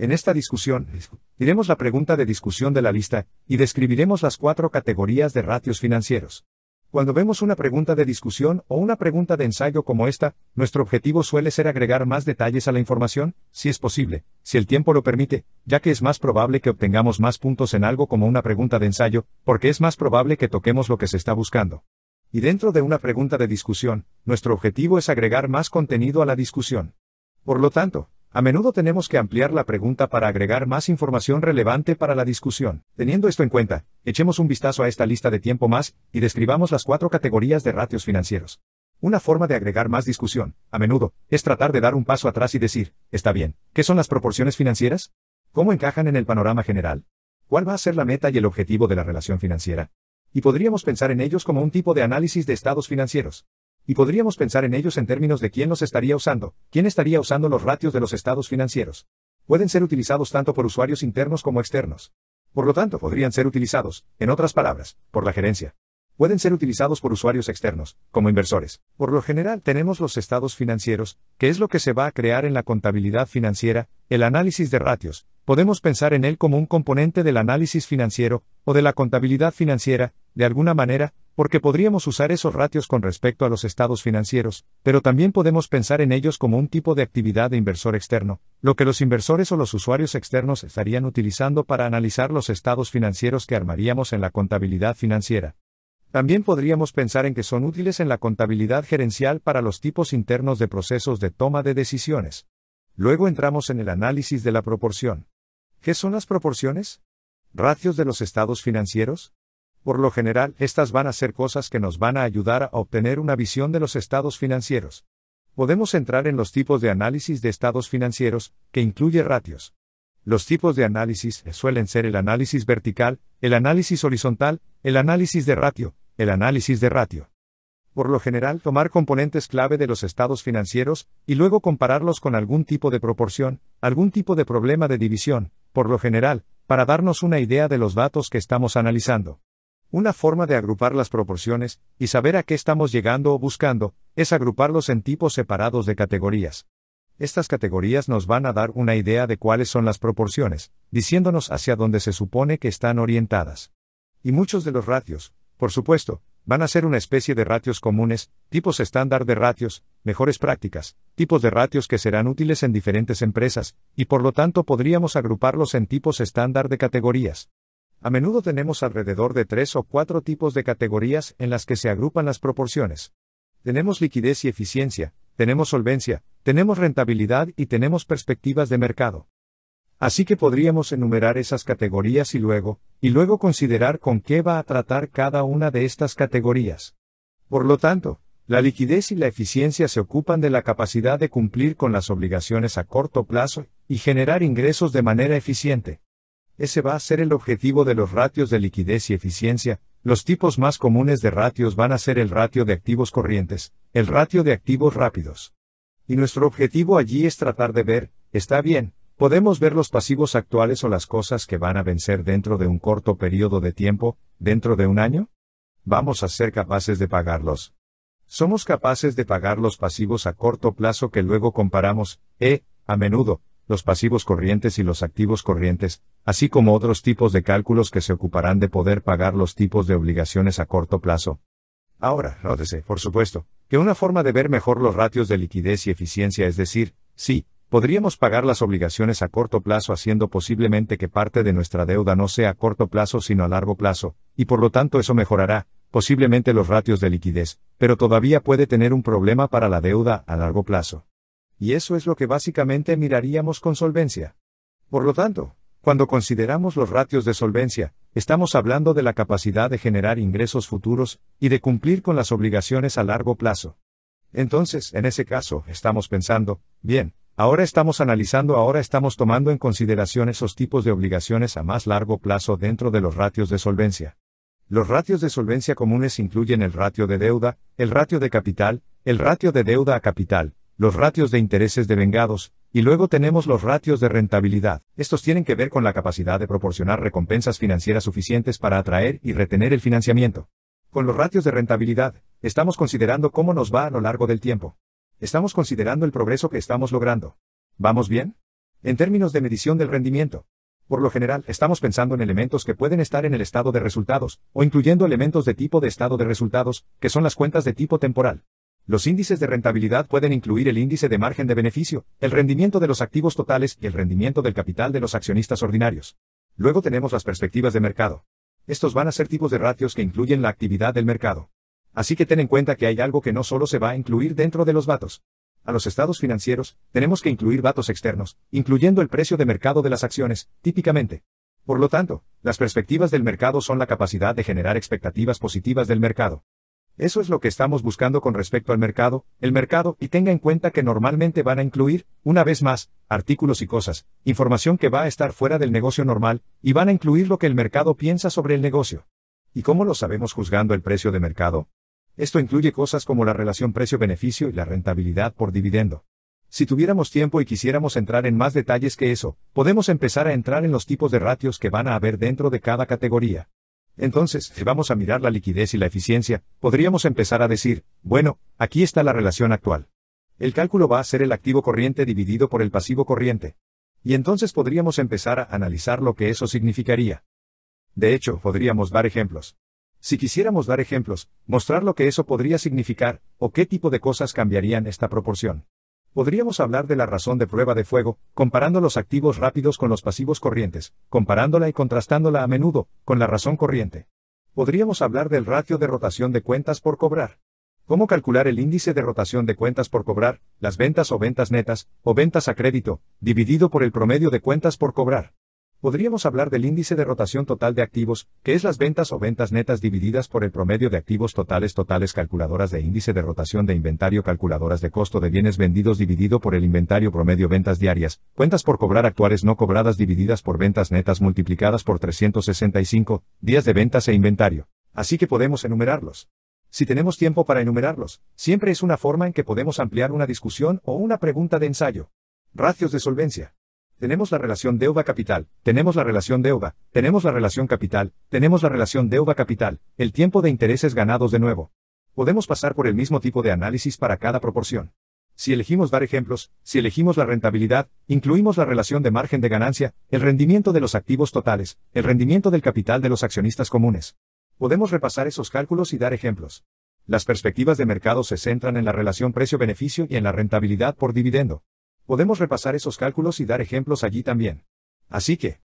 En esta discusión, diremos la pregunta de discusión de la lista, y describiremos las cuatro categorías de ratios financieros. Cuando vemos una pregunta de discusión o una pregunta de ensayo como esta, nuestro objetivo suele ser agregar más detalles a la información, si es posible, si el tiempo lo permite, ya que es más probable que obtengamos más puntos en algo como una pregunta de ensayo, porque es más probable que toquemos lo que se está buscando. Y dentro de una pregunta de discusión, nuestro objetivo es agregar más contenido a la discusión. Por lo tanto, a menudo tenemos que ampliar la pregunta para agregar más información relevante para la discusión. Teniendo esto en cuenta, echemos un vistazo a esta lista de tiempo más y describamos las cuatro categorías de ratios financieros. Una forma de agregar más discusión, a menudo, es tratar de dar un paso atrás y decir, está bien, ¿qué son las proporciones financieras? ¿Cómo encajan en el panorama general? ¿Cuál va a ser la meta y el objetivo de la relación financiera? Y podríamos pensar en ellos como un tipo de análisis de estados financieros. Y podríamos pensar en ellos en términos de quién los estaría usando, quién estaría usando los ratios de los estados financieros. Pueden ser utilizados tanto por usuarios internos como externos. Por lo tanto, podrían ser utilizados, en otras palabras, por la gerencia. Pueden ser utilizados por usuarios externos, como inversores. Por lo general tenemos los estados financieros, que es lo que se va a crear en la contabilidad financiera, el análisis de ratios. Podemos pensar en él como un componente del análisis financiero, o de la contabilidad financiera, de alguna manera, porque podríamos usar esos ratios con respecto a los estados financieros, pero también podemos pensar en ellos como un tipo de actividad de inversor externo, lo que los inversores o los usuarios externos estarían utilizando para analizar los estados financieros que armaríamos en la contabilidad financiera. También podríamos pensar en que son útiles en la contabilidad gerencial para los tipos internos de procesos de toma de decisiones. Luego entramos en el análisis de la proporción. ¿Qué son las proporciones? ¿Ratios de los estados financieros? Por lo general, estas van a ser cosas que nos van a ayudar a obtener una visión de los estados financieros. Podemos entrar en los tipos de análisis de estados financieros, que incluye ratios. Los tipos de análisis suelen ser el análisis vertical, el análisis horizontal, el análisis de ratio, el análisis de ratio. Por lo general, tomar componentes clave de los estados financieros, y luego compararlos con algún tipo de proporción, algún tipo de problema de división, por lo general, para darnos una idea de los datos que estamos analizando. Una forma de agrupar las proporciones, y saber a qué estamos llegando o buscando, es agruparlos en tipos separados de categorías. Estas categorías nos van a dar una idea de cuáles son las proporciones, diciéndonos hacia dónde se supone que están orientadas. Y muchos de los ratios, por supuesto, van a ser una especie de ratios comunes, tipos estándar de ratios, mejores prácticas, tipos de ratios que serán útiles en diferentes empresas, y por lo tanto podríamos agruparlos en tipos estándar de categorías. A menudo tenemos alrededor de tres o cuatro tipos de categorías en las que se agrupan las proporciones. Tenemos liquidez y eficiencia, tenemos solvencia, tenemos rentabilidad y tenemos perspectivas de mercado. Así que podríamos enumerar esas categorías y luego, y luego considerar con qué va a tratar cada una de estas categorías. Por lo tanto, la liquidez y la eficiencia se ocupan de la capacidad de cumplir con las obligaciones a corto plazo y generar ingresos de manera eficiente. Ese va a ser el objetivo de los ratios de liquidez y eficiencia. Los tipos más comunes de ratios van a ser el ratio de activos corrientes, el ratio de activos rápidos. Y nuestro objetivo allí es tratar de ver, está bien, podemos ver los pasivos actuales o las cosas que van a vencer dentro de un corto periodo de tiempo, dentro de un año. Vamos a ser capaces de pagarlos. Somos capaces de pagar los pasivos a corto plazo que luego comparamos, eh, a menudo, los pasivos corrientes y los activos corrientes, así como otros tipos de cálculos que se ocuparán de poder pagar los tipos de obligaciones a corto plazo. Ahora, nótese, por supuesto, que una forma de ver mejor los ratios de liquidez y eficiencia es decir, sí, podríamos pagar las obligaciones a corto plazo haciendo posiblemente que parte de nuestra deuda no sea a corto plazo sino a largo plazo, y por lo tanto eso mejorará, posiblemente los ratios de liquidez, pero todavía puede tener un problema para la deuda a largo plazo y eso es lo que básicamente miraríamos con solvencia. Por lo tanto, cuando consideramos los ratios de solvencia, estamos hablando de la capacidad de generar ingresos futuros y de cumplir con las obligaciones a largo plazo. Entonces, en ese caso, estamos pensando, bien, ahora estamos analizando, ahora estamos tomando en consideración esos tipos de obligaciones a más largo plazo dentro de los ratios de solvencia. Los ratios de solvencia comunes incluyen el ratio de deuda, el ratio de capital, el ratio de deuda a capital, los ratios de intereses devengados, y luego tenemos los ratios de rentabilidad. Estos tienen que ver con la capacidad de proporcionar recompensas financieras suficientes para atraer y retener el financiamiento. Con los ratios de rentabilidad, estamos considerando cómo nos va a lo largo del tiempo. Estamos considerando el progreso que estamos logrando. ¿Vamos bien? En términos de medición del rendimiento. Por lo general, estamos pensando en elementos que pueden estar en el estado de resultados, o incluyendo elementos de tipo de estado de resultados, que son las cuentas de tipo temporal. Los índices de rentabilidad pueden incluir el índice de margen de beneficio, el rendimiento de los activos totales y el rendimiento del capital de los accionistas ordinarios. Luego tenemos las perspectivas de mercado. Estos van a ser tipos de ratios que incluyen la actividad del mercado. Así que ten en cuenta que hay algo que no solo se va a incluir dentro de los datos. A los estados financieros, tenemos que incluir datos externos, incluyendo el precio de mercado de las acciones, típicamente. Por lo tanto, las perspectivas del mercado son la capacidad de generar expectativas positivas del mercado. Eso es lo que estamos buscando con respecto al mercado, el mercado, y tenga en cuenta que normalmente van a incluir, una vez más, artículos y cosas, información que va a estar fuera del negocio normal, y van a incluir lo que el mercado piensa sobre el negocio. ¿Y cómo lo sabemos juzgando el precio de mercado? Esto incluye cosas como la relación precio-beneficio y la rentabilidad por dividendo. Si tuviéramos tiempo y quisiéramos entrar en más detalles que eso, podemos empezar a entrar en los tipos de ratios que van a haber dentro de cada categoría. Entonces, si vamos a mirar la liquidez y la eficiencia, podríamos empezar a decir, bueno, aquí está la relación actual. El cálculo va a ser el activo corriente dividido por el pasivo corriente. Y entonces podríamos empezar a analizar lo que eso significaría. De hecho, podríamos dar ejemplos. Si quisiéramos dar ejemplos, mostrar lo que eso podría significar, o qué tipo de cosas cambiarían esta proporción. Podríamos hablar de la razón de prueba de fuego, comparando los activos rápidos con los pasivos corrientes, comparándola y contrastándola a menudo, con la razón corriente. Podríamos hablar del ratio de rotación de cuentas por cobrar. ¿Cómo calcular el índice de rotación de cuentas por cobrar, las ventas o ventas netas, o ventas a crédito, dividido por el promedio de cuentas por cobrar? Podríamos hablar del índice de rotación total de activos, que es las ventas o ventas netas divididas por el promedio de activos totales totales calculadoras de índice de rotación de inventario calculadoras de costo de bienes vendidos dividido por el inventario promedio ventas diarias, cuentas por cobrar actuales no cobradas divididas por ventas netas multiplicadas por 365, días de ventas e inventario. Así que podemos enumerarlos. Si tenemos tiempo para enumerarlos, siempre es una forma en que podemos ampliar una discusión o una pregunta de ensayo. Ratios de solvencia tenemos la relación deuda-capital, tenemos la relación deuda, tenemos la relación capital, tenemos la relación deuda-capital, el tiempo de intereses ganados de nuevo. Podemos pasar por el mismo tipo de análisis para cada proporción. Si elegimos dar ejemplos, si elegimos la rentabilidad, incluimos la relación de margen de ganancia, el rendimiento de los activos totales, el rendimiento del capital de los accionistas comunes. Podemos repasar esos cálculos y dar ejemplos. Las perspectivas de mercado se centran en la relación precio-beneficio y en la rentabilidad por dividendo. Podemos repasar esos cálculos y dar ejemplos allí también. Así que,